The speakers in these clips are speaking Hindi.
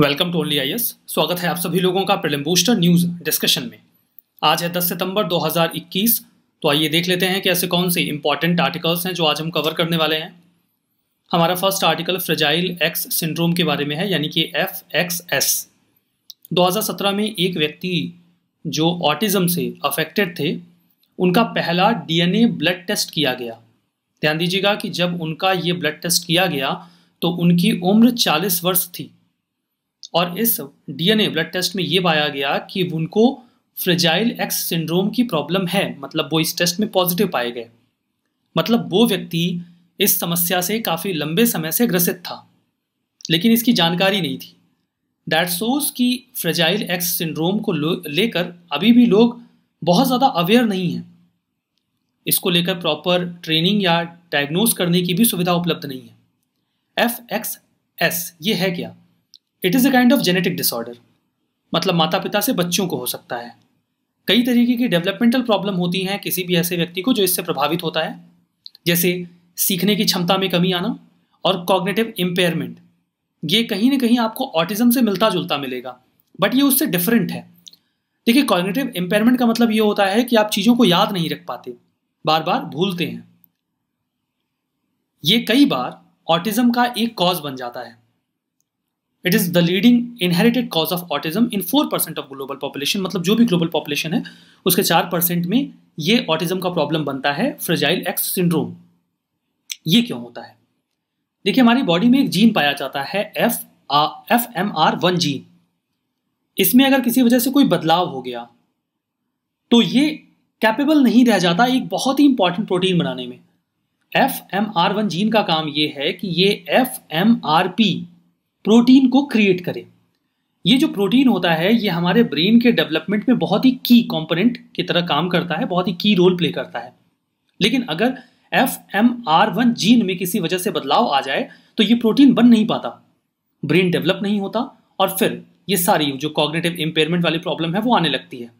वेलकम टू ओनली आई स्वागत है आप सभी लोगों का प्रिलिम बूस्टर न्यूज़ डिस्कशन में आज है 10 सितंबर 2021 तो आइए देख लेते हैं कि ऐसे कौन से इंपॉर्टेंट आर्टिकल्स हैं जो आज हम कवर करने वाले हैं हमारा first article fragile X syndrome के बारे में है यानी कि एफ एक्स एस दो में एक व्यक्ति जो ऑटिज्म से अफेक्टेड थे उनका पहला डीएनए ब्लड टेस्ट किया गया ध्यान दीजिएगा कि जब उनका ये ब्लड टेस्ट किया गया तो उनकी उम्र 40 वर्ष थी और इस डीएनए ब्लड टेस्ट में ये पाया गया कि उनको फ्रेजाइल एक्स सिंड्रोम की प्रॉब्लम है मतलब वो इस टेस्ट में पॉजिटिव पाए गए मतलब वो व्यक्ति इस समस्या से काफ़ी लंबे समय से ग्रसित था लेकिन इसकी जानकारी नहीं थी डैट सोस की फ्रेजाइल एक्स सिंड्रोम को लेकर अभी भी लोग बहुत ज़्यादा अवेयर नहीं हैं इसको लेकर प्रॉपर ट्रेनिंग या डायग्नोस करने की भी सुविधा उपलब्ध नहीं है एफ एक्स एस ये है क्या it is a kind of genetic disorder मतलब माता पिता से बच्चों को हो सकता है कई तरीके की डेवलपमेंटल प्रॉब्लम होती हैं किसी भी ऐसे व्यक्ति को जो इससे प्रभावित होता है जैसे सीखने की क्षमता में कमी आना और कॉग्नेटिव इम्पेयरमेंट ये कहीं ना कहीं आपको ऑटिज़म से मिलता जुलता मिलेगा बट ये उससे डिफरेंट है देखिए कॉग्नेटिव इम्पेयरमेंट का मतलब ये होता है कि आप चीज़ों को याद नहीं रख पाते बार बार भूलते हैं ये कई बार ऑटिज्म का एक कॉज बन जाता है it is the leading inherited cause of autism in four percent of global population मतलब जो भी ग्लोबल पॉपुलेशन है उसके चार परसेंट में ये ऑटिज्म का प्रॉब्लम बनता है फ्रेजाइल एक्स सिंड्रोम ये क्यों होता है देखिए हमारी बॉडी में एक जीन पाया जाता है एफ आ, F M R one gene इसमें अगर किसी वजह से कोई बदलाव हो गया तो ये कैपेबल नहीं रह जाता एक बहुत ही इंपॉर्टेंट प्रोटीन बनाने में F M R one gene का काम ये है कि ये F M R P protein को क्रिएट करे ये जो प्रोटीन होता है ये हमारे ब्रेन के डेवलपमेंट में बहुत ही की कंपोनेंट की तरह काम करता है बहुत ही की रोल प्ले करता है लेकिन अगर F M R one gene में किसी वजह से बदलाव आ जाए तो ये प्रोटीन बन नहीं पाता ब्रेन डेवलप नहीं होता और फिर ये सारी जो कॉग्नेटिव इम्पेयरमेंट वाली प्रॉब्लम है वो आने लगती है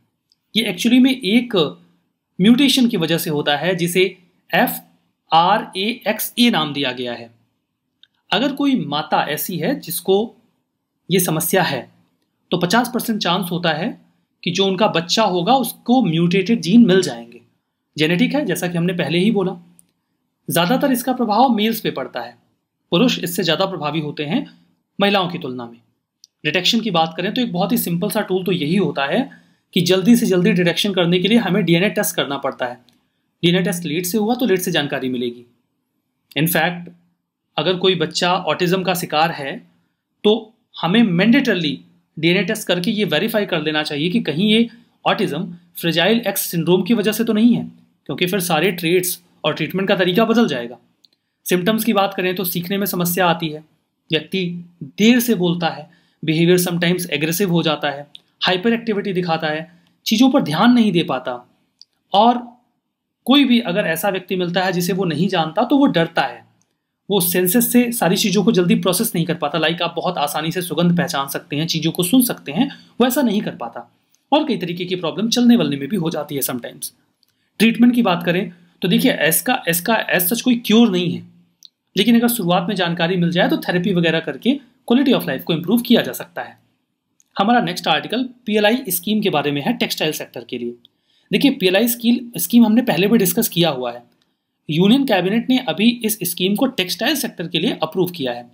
ये एक्चुअली में एक म्यूटेशन की वजह से होता है जिसे F R A X A नाम दिया गया है अगर कोई माता ऐसी है जिसको ये समस्या है तो 50 परसेंट चांस होता है कि जो उनका बच्चा होगा उसको म्यूटेटेड जीन मिल जाएंगे जेनेटिक है जैसा कि हमने पहले ही बोला ज़्यादातर इसका प्रभाव मेल्स पे पड़ता है पुरुष इससे ज़्यादा प्रभावी होते हैं महिलाओं की तुलना में डिटेक्शन की बात करें तो एक बहुत ही सिंपल सा टूल तो यही होता है कि जल्दी से जल्दी डिटेक्शन करने के लिए हमें डीएनए टेस्ट करना पड़ता है डीएनए टेस्ट लेट से हुआ तो लेट से जानकारी मिलेगी इनफैक्ट अगर कोई बच्चा ऑटिज़म का शिकार है तो हमें मैंडेटरली डीएनए टेस्ट करके ये वेरीफाई कर लेना चाहिए कि कहीं ये ऑटिज़म फ्रिजाइल एक्स सिंड्रोम की वजह से तो नहीं है क्योंकि फिर सारे ट्रेड्स और ट्रीटमेंट का तरीका बदल जाएगा सिम्टम्स की बात करें तो सीखने में समस्या आती है व्यक्ति देर से बोलता है बिहेवियर समटाइम्स एग्रेसिव हो जाता है हाइपर एक्टिविटी दिखाता है चीज़ों पर ध्यान नहीं दे पाता और कोई भी अगर ऐसा व्यक्ति मिलता है जिसे वो नहीं जानता तो वो डरता है वो सेंसेस से सारी चीज़ों को जल्दी प्रोसेस नहीं कर पाता लाइक आप बहुत आसानी से सुगंध पहचान सकते हैं चीज़ों को सुन सकते हैं वो ऐसा नहीं कर पाता और कई तरीके की प्रॉब्लम चलने वलने में भी हो जाती है समटाइम्स ट्रीटमेंट की बात करें तो देखिए एस का एस का एस सच कोई क्योर नहीं है लेकिन अगर शुरुआत में जानकारी मिल जाए तो थेरेपी वगैरह करके क्वालिटी ऑफ लाइफ को इम्प्रूव किया जा सकता है हमारा नेक्स्ट आर्टिकल पीएलआई स्कीम के बारे में है टेक्सटाइल सेक्टर के लिए देखिए पीएलआई एल स्कीम हमने पहले भी डिस्कस किया हुआ है यूनियन कैबिनेट ने अभी इस स्कीम को टेक्सटाइल सेक्टर के लिए अप्रूव किया है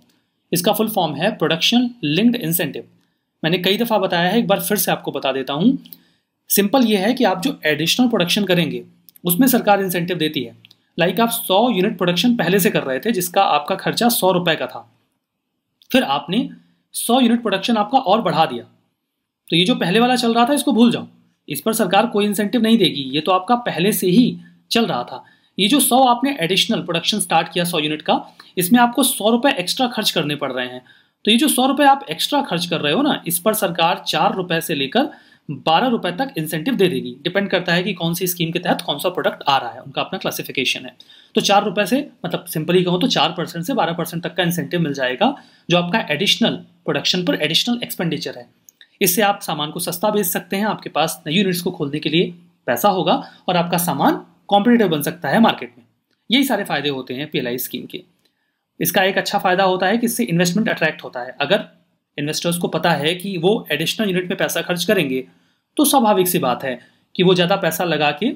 इसका फुल फॉर्म है प्रोडक्शन लिंक्ड इंसेंटिव मैंने कई दफ़ा बताया है एक बार फिर से आपको बता देता हूँ सिंपल ये है कि आप जो एडिशनल प्रोडक्शन करेंगे उसमें सरकार इंसेंटिव देती है लाइक आप 100 यूनिट प्रोडक्शन पहले से कर रहे थे जिसका आपका खर्चा सौ रुपए का था फिर आपने 100 यूनिट प्रोडक्शन आपका और बढ़ा दिया तो ये जो पहले वाला चल रहा था इसको भूल जाओ इस पर सरकार कोई इंसेंटिव नहीं देगी ये तो आपका पहले से ही चल रहा था ये जो सौ आपने एडिशनल प्रोडक्शन स्टार्ट किया सौ यूनिट का इसमें आपको सौ रुपए एक्स्ट्रा खर्च करने पड़ रहे हैं तो ये जो सौ रुपए आप एक्स्ट्रा खर्च कर रहे हो ना इस पर सरकार चार रुपए से लेकर बारह रुपए तक इंसेंटिव दे देगी डिपेंड करता है कि कौन सी स्कीम के तहत कौन सा प्रोडक्ट आ रहा है उनका अपना क्लासिफिकेशन है तो चार रुपए से मतलब सिंपली कहूँ तो चार परसेंट से बारह परसेंट तक का इंसेंटिव मिल जाएगा जो आपका एडिशनल प्रोडक्शन पर एडिशनल एक्सपेंडिचर है इससे आप सामान को सस्ता बेच सकते हैं आपके पास नई यूनिट्स को खोलने के लिए पैसा होगा और आपका सामान कॉम्पिटेटिव बन सकता है मार्केट में यही सारे फायदे होते हैं पी स्कीम के इसका एक अच्छा फायदा होता है कि इससे इन्वेस्टमेंट अट्रैक्ट होता है अगर इन्वेस्टर्स को पता है कि वो एडिशनल यूनिट में पैसा खर्च करेंगे तो स्वाभाविक सी बात है कि वो ज़्यादा पैसा लगा के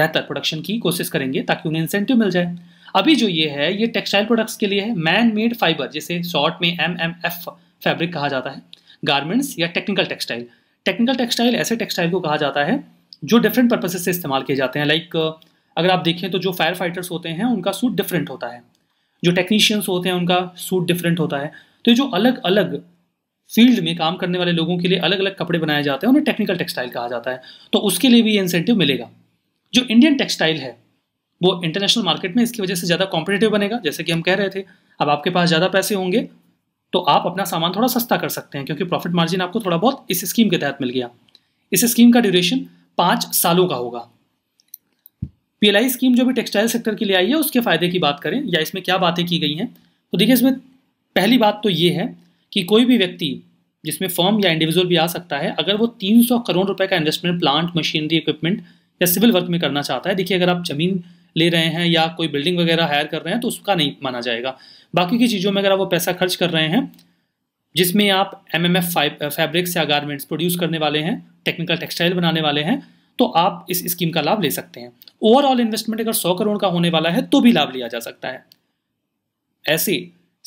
बेहतर प्रोडक्शन की कोशिश करेंगे ताकि उन्हें इंसेंटिव मिल जाए अभी जो ये है ये टेक्सटाइल प्रोडक्ट्स के लिए है मैन मेड फाइबर जिसे शॉर्ट में एम एम एफ फैब्रिक कहा जाता है गारमेंट्स या टेक्निकल टेक्सटाइल टेक्निकल टेक्सटाइल ऐसे टेक्सटाइल को कहा जाता है जो डिफरेंट पर्पसेस से इस्तेमाल किए जाते हैं लाइक अगर आप देखें तो जो फायर फाइटर्स होते हैं उनका सूट डिफरेंट होता है जो टेक्नीशियंस होते हैं उनका सूट डिफरेंट होता है तो जो अलग अलग फील्ड में काम करने वाले लोगों के लिए अलग अलग कपड़े बनाए जाते हैं उन्हें टेक्निकल टेक्सटाइल कहा जाता है तो उसके लिए भी ये इंसेंटिव मिलेगा जो इंडियन टेक्सटाइल है वो इंटरनेशनल मार्केट में इसकी वजह से ज़्यादा कॉम्पिटेटिव बनेगा जैसे कि हम कह रहे थे अब आपके पास ज़्यादा पैसे होंगे तो आप अपना सामान थोड़ा सस्ता कर सकते हैं क्योंकि प्रॉफिट मार्जिन आपको थोड़ा बहुत इस स्कीम के तहत मिल गया इस स्कीम का ड्यूरेशन पाँच सालों का होगा पीएलआई स्कीम जो भी टेक्सटाइल सेक्टर के लिए आई है उसके फ़ायदे की बात करें या इसमें क्या बातें की गई हैं तो देखिए इसमें पहली बात तो ये है कि कोई भी व्यक्ति जिसमें फॉर्म या इंडिविजुअल भी आ सकता है अगर वो 300 करोड़ रुपए का इन्वेस्टमेंट प्लांट मशीनरी इक्विपमेंट या सिविल वर्क में करना चाहता है देखिए अगर आप ज़मीन ले रहे हैं या कोई बिल्डिंग वगैरह हायर कर रहे हैं तो उसका नहीं माना जाएगा बाकी की चीज़ों में अगर आप वो पैसा खर्च कर रहे हैं जिसमें आप एम एम एफ फैब्रिक्स या गारमेंट्स प्रोड्यूस करने वाले हैं टेक्निकल टेक्सटाइल बनाने वाले हैं तो आप इस स्कीम का लाभ ले सकते हैं ओवरऑल इन्वेस्टमेंट अगर सौ करोड़ का होने वाला है तो भी लाभ लिया जा सकता है ऐसे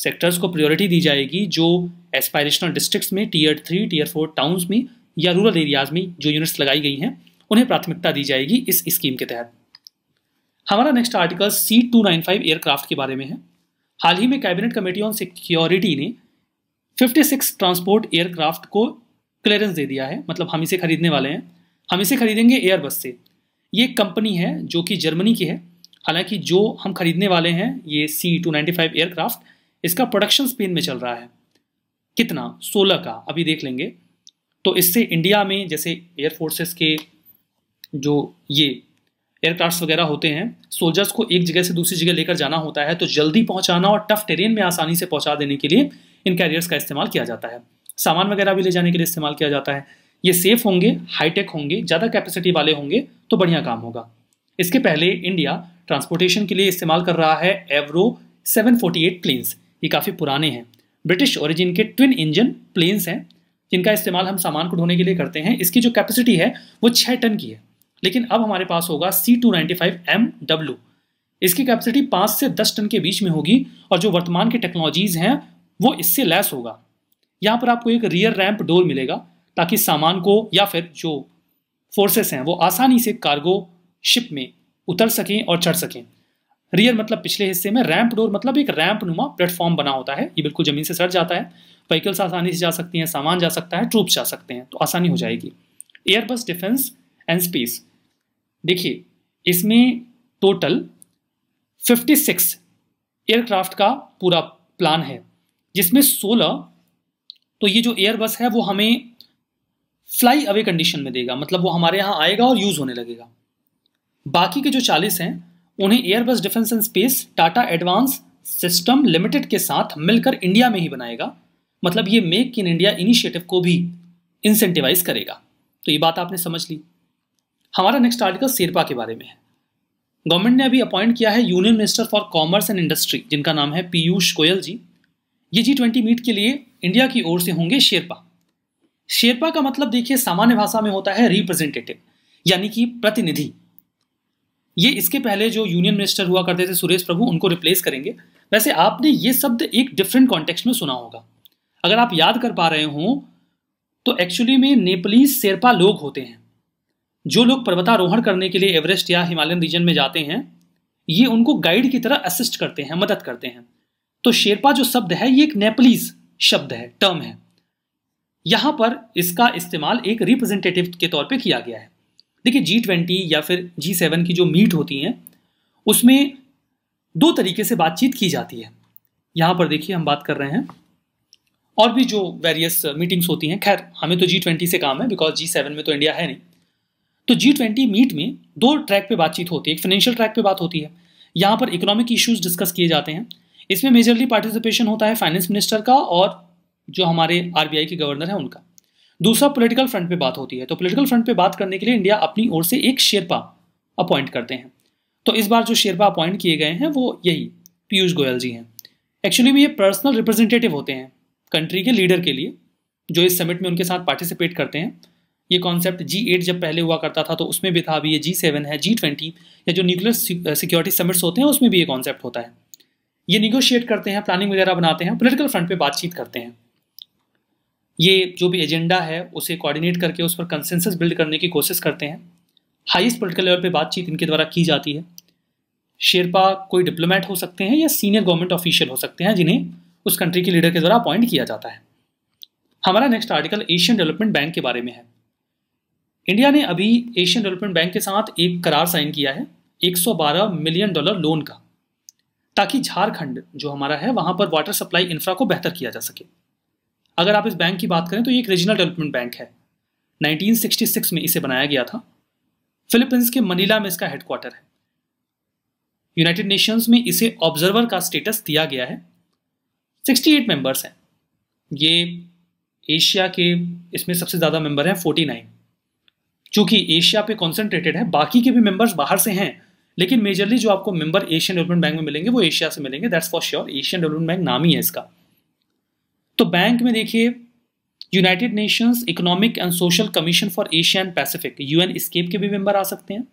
सेक्टर्स को प्रायोरिटी दी जाएगी जो एस्पायरेशनल डिस्ट्रिक्ट्स में tier three tier four towns में या रूरल एरियाज में जो यूनिट्स लगाई गई हैं उन्हें प्राथमिकता दी जाएगी इस स्कीम के तहत हमारा next article C two nine five aircraft के बारे में है हाल ही में कैबिनेट कमेटी ऑन सिक्योरिटी ने 56 ट्रांसपोर्ट एयरक्राफ्ट को क्लियरेंस दे दिया है मतलब हम इसे खरीदने वाले हैं हम इसे खरीदेंगे एयरबस से ये कंपनी है जो कि जर्मनी की है हालांकि जो हम खरीदने वाले हैं ये C two ninety five aircraft इसका प्रोडक्शन स्पेन में चल रहा है कितना सोलह का अभी देख लेंगे तो इससे इंडिया में जैसे एयरफोर्सेस के जो ये एयरक्राफ्ट वगैरह होते हैं सोल्जर्स को एक जगह से दूसरी जगह लेकर जाना होता है तो जल्दी पहुंचाना और टफ टेरेन में आसानी से पहुंचा देने के लिए इन कैरियर्स का इस्तेमाल किया जाता है सामान वगैरह भी ले जाने के लिए इस्तेमाल किया जाता है ये सेफ होंगे हाईटेक होंगे ज़्यादा कैपेसिटी वाले होंगे तो बढ़िया काम होगा इसके पहले इंडिया ट्रांसपोर्टेशन के लिए इस्तेमाल कर रहा है एवरो 748 प्लेन्स ये काफ़ी पुराने हैं ब्रिटिश ओरिजिन के ट्विन इंजन प्लेन्स हैं जिनका इस्तेमाल हम सामान को ढोने के लिए करते हैं इसकी जो कैपेसिटी है वो छः टन की है लेकिन अब हमारे पास होगा C two ninety five M W इसकी कैपेसिटी पाँच से दस टन के बीच में होगी और जो वर्तमान की टेक्नोलॉजीज़ हैं वो इससे लेस होगा यहाँ पर आपको एक रियर रैंप डोर मिलेगा ताकि सामान को या फिर जो फोर्सेस हैं वो आसानी से कार्गो शिप में उतर सकें और चढ़ सकें रियर मतलब पिछले हिस्से में रैंप डोर मतलब एक रैंप नुमा प्लेटफॉर्म बना होता है ये बिल्कुल ज़मीन से सड़ जाता है व्हीकल्स आसानी से जा सकती हैं सामान जा सकता है ट्रूप्स जा सकते हैं तो आसानी हो जाएगी एयरबस डिफेंस एंड स्पेस देखिए इसमें टोटल 56 एयरक्राफ्ट का पूरा प्लान है जिसमें सोलह तो ये जो बस है वो हमें फ्लाई अवे कंडीशन में देगा मतलब वो हमारे यहाँ आएगा और यूज़ होने लगेगा बाकी के जो चालीस हैं उन्हें Airbus defence and space Tata advance system limited के साथ मिलकर इंडिया में ही बनाएगा मतलब ये मेक इन इंडिया इनिशिएटिव को भी इंसेंटिवाइज करेगा तो ये बात आपने समझ ली हमारा नेक्स्ट आर्टिकल सेरपा के बारे में है गवर्नमेंट ने अभी अपॉइंट किया है union minister for commerce and industry जिनका नाम है पीयूष गोयल जी ये जी ट्वेंटी मीट के लिए इंडिया की ओर से होंगे शेरपा शेरपा का मतलब देखिए सामान्य भाषा में होता है रिप्रेजेंटेटिव यानी कि प्रतिनिधि ये इसके पहले जो यूनियन मिनिस्टर हुआ करते थे सुरेश प्रभु उनको रिप्लेस करेंगे वैसे आपने ये शब्द एक डिफरेंट कॉन्टेक्स्ट में सुना होगा अगर आप याद कर पा रहे हो तो एक्चुअली में नेपलीज शेरपा लोग होते हैं जो लोग पर्वतारोहण करने के लिए एवरेस्ट या हिमालयन रीजन में जाते हैं ये उनको गाइड की तरह असिस्ट करते हैं मदद करते हैं तो शेरपा जो शब्द है ये एक नेपलीज शब्द है टर्म है यहां पर इसका इस्तेमाल एक रिप्रेजेंटेटिव के तौर पे किया गया है देखिए जी ट्वेंटी या फिर जी सेवन की जो मीट होती हैं उसमें दो तरीके से बातचीत की जाती है यहां पर देखिए हम बात कर रहे हैं और भी जो वेरियस मीटिंग्स होती हैं खैर हमें तो जी ट्वेंटी से काम है बिकॉज जी सेवन में तो इंडिया है नहीं तो जी ट्वेंटी मीट में दो ट्रैक पे बातचीत होती है एक फाइनेंशियल ट्रैक पे बात होती है यहाँ पर इकोनॉमिक इश्यूज डिस्कस किए जाते हैं इसमें मेजरली पार्टिसिपेशन होता है फाइनेंस मिनिस्टर का और जो हमारे आरबीआई के गवर्नर हैं उनका दूसरा पॉलिटिकल फ्रंट पे बात होती है तो पॉलिटिकल फ्रंट पे बात करने के लिए इंडिया अपनी ओर से एक शेरपा अपॉइंट करते हैं तो इस बार जो शेरपा अपॉइंट किए गए हैं वो यही पीयूष गोयल जी हैं एक्चुअली में ये पर्सनल रिप्रेजेंटेटिव होते हैं कंट्री के लीडर के लिए जो इस समिट में उनके साथ पार्टिसिपेट करते हैं ये कॉन्सेप्ट जी एट जब पहले हुआ करता था तो उसमें भी था अभी ये जी सेवन है जी ट्वेंटी या जो न्यूक्लियर सिक्योरिटी समिट्स होते हैं उसमें भी ये कॉन्सेप्ट होता है ये निगोशिएट करते हैं प्लानिंग वगैरह बनाते हैं पोलिटिकल फ्रंट पे बातचीत करते हैं ये जो भी एजेंडा है उसे कोऑर्डिनेट करके उस पर कंसेंसस बिल्ड करने की कोशिश करते हैं हाईएस्ट पोलिटिकल लेवल पे बातचीत इनके द्वारा की जाती है शेरपा कोई डिप्लोमेट हो सकते हैं या सीनियर गवर्नमेंट ऑफिशियल हो सकते हैं जिन्हें उस कंट्री के लीडर के द्वारा अपॉइंट किया जाता है हमारा next article Asian development bank के बारे में है इंडिया ने अभी एशियन डेवलपमेंट बैंक के साथ एक करार साइन किया है 112 मिलियन डॉलर लोन का ताकि झारखंड जो हमारा है वहाँ पर वाटर सप्लाई इंफ्रा को बेहतर किया जा सके अगर आप इस बैंक की बात करें तो ये एक रीजनल डेवलपमेंट बैंक है 1966 में इसे बनाया गया था फिलीपींस के मनीला में इसका हेडक्वार्टर है यूनाइटेड नेशंस में इसे ऑब्जर्वर का स्टेटस दिया गया है 68 मेंबर्स हैं ये एशिया के इसमें सबसे ज़्यादा मेंबर हैं 49 चूंकि एशिया पे कॉन्सेंट्रेटेड है बाकी के भी मेंबर्स बाहर से हैं लेकिन मेजरली जो आपको मेंबर एशियन डेवलपमेंट बैंक में मिलेंगे वो एशिया से मिलेंगे that's for sure Asian development bank नाम ही है इसका तो बैंक में देखिए United Nations economic and social commission for Asia and Pacific UN ESCAP के भी मेंबर आ सकते हैं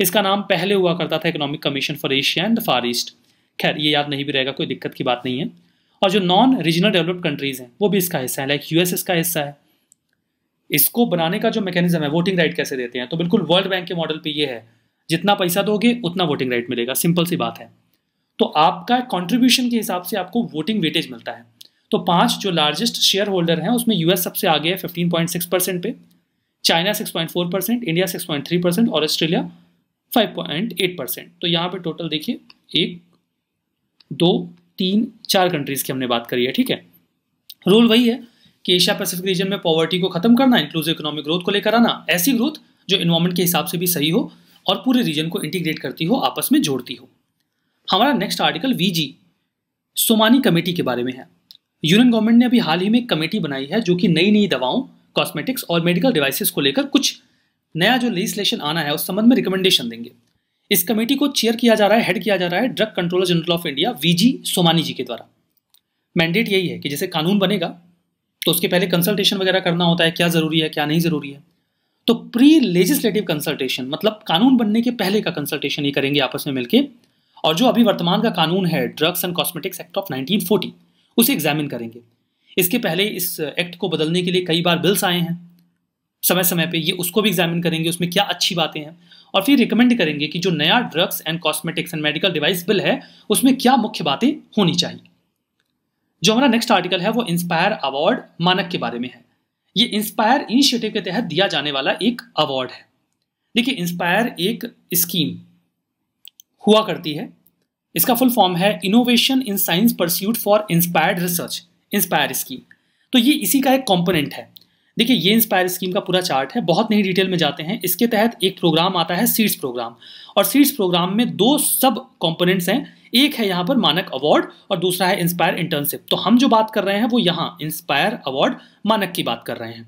इसका नाम पहले हुआ करता था economic commission for Asia and Far East खैर ये याद नहीं भी रहेगा कोई दिक्कत की बात नहीं है और जो नॉन रीजनल डेवलप्ड कंट्रीज हैं वो भी इसका हिस्सा है लाइक यूएस इसका हिस्सा है इसको बनाने का जो मैकेनिज्म है वोटिंग राइट कैसे देते हैं तो बिल्कुल वर्ल्ड बैंक के मॉडल पे ये है जितना पैसा दोगे उतना वोटिंग राइट मिलेगा सिंपल सी बात है तो आपका कॉन्ट्रीब्यूशन के हिसाब से आपको वोटिंग वेटेज मिलता है तो पांच जो लार्जेस्ट शेयर होल्डर हैं उसमें यूएस सबसे आगे है 15.6 परसेंट पे चाइना 6.4 परसेंट इंडिया 6.3 परसेंट और ऑस्ट्रेलिया 5.8 परसेंट तो यहाँ पे टोटल देखिए एक दो तीन चार कंट्रीज की हमने बात करी है ठीक है रूल वही है कि एशिया पैसिफिक रीजन में पॉवर्टी को खत्म करना इंक्लूसिव इकोनॉमिक ग्रोथ को लेकर आना ऐसी ग्रोथ जो इन्वायरमेंट के हिसाब से भी सही हो और पूरे रीजन को इंटीग्रेट करती हो आपस में जोड़ती हो हमारा next article V G Somani committee के बारे में है यूनियन गवर्नमेंट ने अभी हाल ही में एक कमेटी बनाई है जो कि नई नई दवाओं कॉस्मेटिक्स और मेडिकल डिवाइसेस को लेकर कुछ नया जो लेजिस्लेशन आना है उस संबंध में रिकमेंडेशन देंगे इस कमेटी को चेयर किया जा रहा है हेड किया जा रहा है drug controller general of India V Somani ji के द्वारा मैंडेट यही है कि जैसे कानून बनेगा तो उसके पहले कंसल्टेशन वगैरह करना होता है क्या ज़रूरी है क्या नहीं ज़रूरी है तो प्री लेजिस्लेटिव कंसल्टेशन मतलब कानून बनने के पहले का कंसल्टेशन ये करेंगे आपस में मिलकर और जो अभी वर्तमान का कानून है drugs and cosmetics act of 1940 उसे एग्जामिन करेंगे इसके पहले इस एक्ट को बदलने के लिए कई बार बिल्स आए हैं समय समय पे ये उसको भी एग्जामिन करेंगे उसमें क्या अच्छी बातें हैं और फिर रिकमेंड करेंगे कि जो नया drugs and cosmetics and medical device bill है उसमें क्या मुख्य बातें होनी चाहिए जो हमारा नेक्स्ट आर्टिकल है वो इंस्पायर अवार्ड मानक के बारे में है ये इंस्पायर इनिशिएटिव के तहत दिया जाने वाला एक अवार्ड है देखिए इंस्पायर एक स्कीम हुआ करती है इसका फुल फॉर्म है innovation in science pursuit for inspired research inspire scheme तो ये इसी का एक कॉम्पोनेंट है देखिए ये इंस्पायर स्कीम का पूरा चार्ट है बहुत नहीं डिटेल में जाते हैं इसके तहत एक प्रोग्राम आता है सीड्स प्रोग्राम और सीड्स प्रोग्राम में दो सब कॉम्पोनेंट्स हैं एक है यहाँ पर मानक अवार्ड और दूसरा है इंस्पायर इंटर्नशिप तो हम जो बात कर रहे हैं वो यहाँ इंस्पायर अवार्ड मानक की बात कर रहे हैं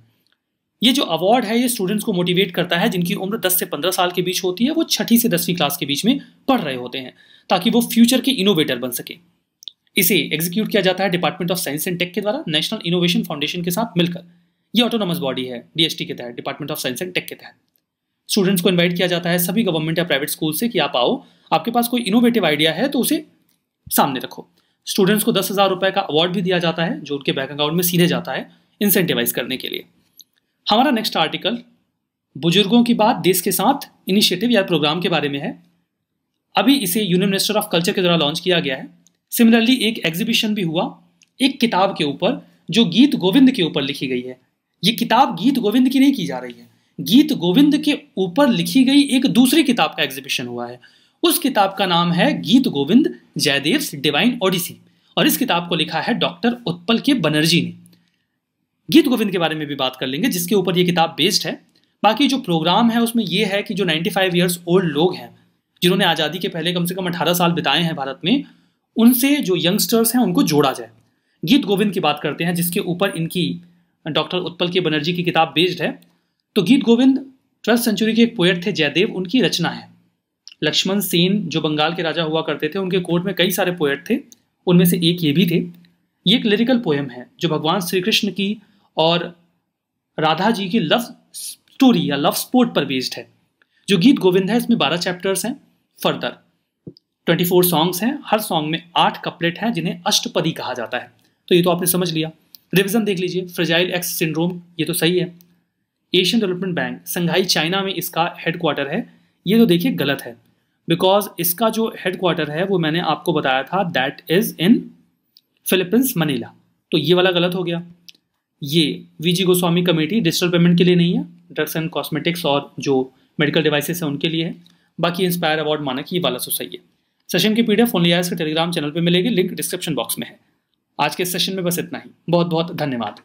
ये जो अवार्ड है ये स्टूडेंट्स को मोटिवेट करता है जिनकी उम्र 10 से 15 साल के बीच होती है वो छठी से दसवीं क्लास के बीच में पढ़ रहे होते हैं ताकि वो फ्यूचर के इनोवेटर बन सके इसे एग्जीक्यूट किया जाता है department of science and tech के द्वारा नेशनल इनोवेशन फाउंडेशन के साथ मिलकर ये ऑटोनॉमस बॉडी है डीएसटी के तहत department of science and tech के तहत स्टूडेंट्स को इन्वाइट किया जाता है सभी गवर्नमेंट या प्राइवेट स्कूल से कि आप आओ आपके पास कोई इनोवेटिव आइडिया है तो उसे सामने रखो स्टूडेंट्स को दस हज़ार रुपये का अवार्ड भी दिया जाता है जो उनके बैंक अकाउंट में सीधे जाता है इंसेंटिवाइज करने के लिए हमारा नेक्स्ट आर्टिकल बुजुर्गों की बात देश के साथ इनिशिएटिव या प्रोग्राम के बारे में है अभी इसे यूनियन मिनिस्टर ऑफ कल्चर के द्वारा लॉन्च किया गया है सिमिलरली एक एग्जीबिशन भी हुआ एक किताब के ऊपर जो गीत गोविंद के ऊपर लिखी गई है ये किताब गीत गोविंद की नहीं की जा रही है गीत गोविंद के ऊपर लिखी गई एक दूसरी किताब का एग्जीबिशन हुआ है उस किताब का नाम है गीत गोविंद जयदेव डिवाइन ओडिसी और इस किताब को लिखा है डॉक्टर उत्पल के बनर्जी ने गीत गोविंद के बारे में भी बात कर लेंगे जिसके ऊपर ये किताब बेस्ड है बाकी जो प्रोग्राम है उसमें ये है कि जो 95 फाइव ईयर्स ओल्ड लोग हैं जिन्होंने आज़ादी के पहले कम से कम 18 साल बिताए हैं भारत में उनसे जो यंगस्टर्स हैं उनको जोड़ा जाए गीत गोविंद की बात करते हैं जिसके ऊपर इनकी डॉक्टर उत्पल के बनर्जी की किताब बेस्ड है तो गीत गोविंद ट्वेल्थ सेंचुरी के एक पोएट थे जयदेव उनकी रचना है लक्ष्मण सेन जो बंगाल के राजा हुआ करते थे उनके कोर्ट में कई सारे पोएट थे उनमें से एक ये भी थे ये एक लिरिकल पोएम है जो भगवान श्री कृष्ण की और राधा जी की लव स्टोरी या लव स्पोर्ट पर बेस्ड है जो गीत गोविंद है इसमें बारह चैप्टर्स हैं फर्दर ट्वेंटी फोर सॉन्ग्स हैं हर सॉन्ग में आठ कपलेट हैं जिन्हें अष्टपदी कहा जाता है तो ये तो आपने समझ लिया रिविजन देख लीजिए फ्रेजाइल एक्स सिंड्रोम ये तो सही है Asian development Bank Shanghai China में इसका हेडक्वार्टर है ये तो देखिए गलत है बिकॉज इसका जो हेडक्वार्टर है वो मैंने आपको बताया था that is in Philippines Manila तो ये वाला गलत हो गया ये VG Goswami committee digital payment के लिए नहीं है ड्रग्स एंड कॉस्मेटिक्स और जो मेडिकल डिवाइसेस हैं उनके लिए है बाकी इंस्पायर अवार्ड मानक ये वाला सो तो सही है सेशन की पीडीएफ ओनली आयस के टेलीग्राम चैनल पर मिलेगी लिंक डिस्क्रिप्शन बॉक्स में है आज के सेशन में बस इतना ही बहुत बहुत धन्यवाद